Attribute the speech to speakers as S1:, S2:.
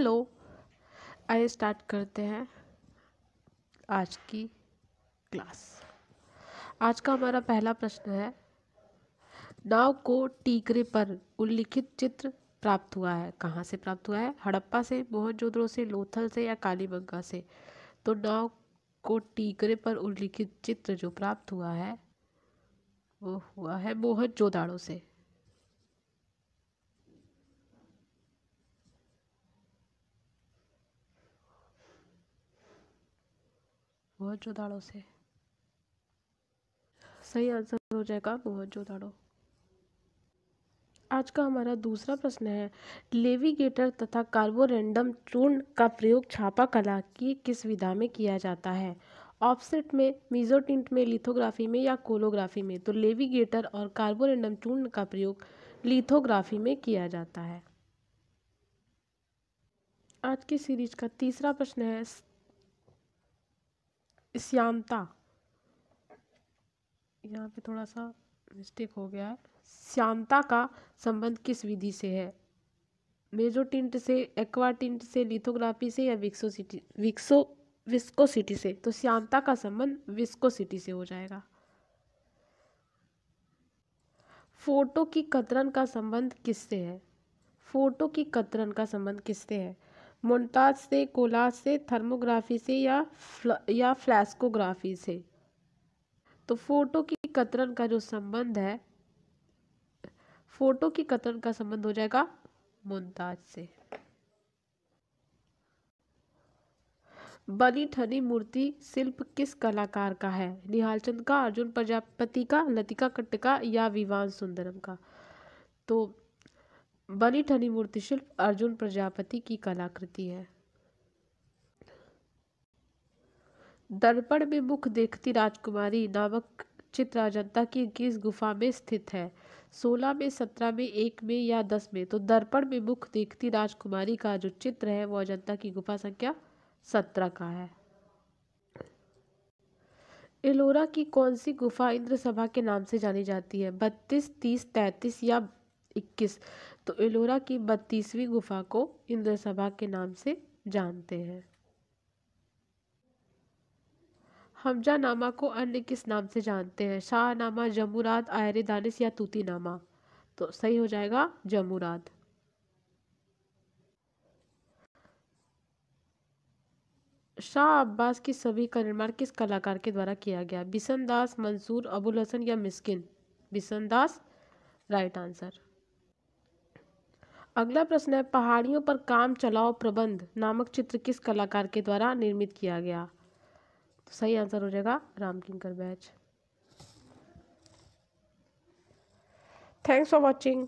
S1: hello आइए start करते हैं आज की क्लास आज का हमारा पहला प्रश्न है नाव को टीकरे पर उल्लिखित चित्र प्राप्त हुआ है कहाँ से प्राप्त हुआ है हड़प्पा से मोहनजोदड़ो से लोथल से या कालीबंगा से तो नाव को टीकरे पर उल्लिखित चित्र जो प्राप्त हुआ है वो हुआ है मोहनजोदड़ो से बहुत जोदाड़ो से सही आंसर हो जाएगा बहुत जोदाड़ो आज का हमारा दूसरा प्रश्न है लेविगेटर तथा कार्बोरेंडम चूर्ण का प्रयोग छापा कला की किस विधा में किया जाता है ऑफसेट में मीजोटिंट में लिथोग्राफी में या कोलोग्राफी में तो लेविगेटर और कार्बोरेंडम चूर्ण का प्रयोग लिथोग्राफी में किया जाता है आज की सीरीज का तीसरा प्रश्न है श्यामता यहाँ पे थोड़ा सा मिस्टेक हो गया है श्यामता का संबंध किस विधि से है मेजो टिंट से एक्वा टिंट से लिथोग्राफी से या विक्सोसिटी विक्सो विस्कोसिटी से तो श्यामता का संबंध विस्कोसिटी से हो जाएगा फोटो की कतरन का संबंध किससे है फोटो की कतरन का संबंध किससे है मोन्टाज से कोलाज से थर्मोग्राफी से या फ्ल, या फ्लैस्कोग्राफी से तो फ़ोटो की कतरन का जो संबंध है फ़ोटो की कतरन का संबंध हो जाएगा मुमताज से बनी ठनी मूर्ति शिल्प किस कलाकार का है निहालचंद का अर्जुन प्रजापति का लतिका कट्ट का या विवान सुंदरम का तो बनी ठनी मूर्तिशिल्प अर्जुन प्रजापति की कलाकृति है दर्पण में मुख देखती राजकुमारी नामक चित्र अजंता की किस गुफा में स्थित है सोलह में सत्रह में एक में या दस में तो दर्पण में मुख देखती राजकुमारी का जो चित्र है वो अजंता की गुफा संख्या सत्रह का है एलोरा की कौन सी गुफा इंद्र सभा के नाम से जानी जाती है बत्तीस तीस तैतीस या इक्कीस तो एलोरा की बत्तीसवीं गुफा को इंद्र सभा के नाम से जानते हैं हमजा नामा को अन्य किस नाम से जानते हैं शाहनामा जमुरात आयरे दानिस या तूती नामा तो सही हो जाएगा जमुरात शाह अब्बास की सभी का निर्माण किस कलाकार के द्वारा किया गया बिसन दास मंसूर अबुल हसन या मिस्किन बिसन दास राइट आंसर अगला प्रश्न है पहाड़ियों पर काम चलाओ प्रबंध नामक चित्र किस कलाकार के द्वारा निर्मित किया गया तो सही आंसर हो जाएगा Ramkinkar batch thanks for watching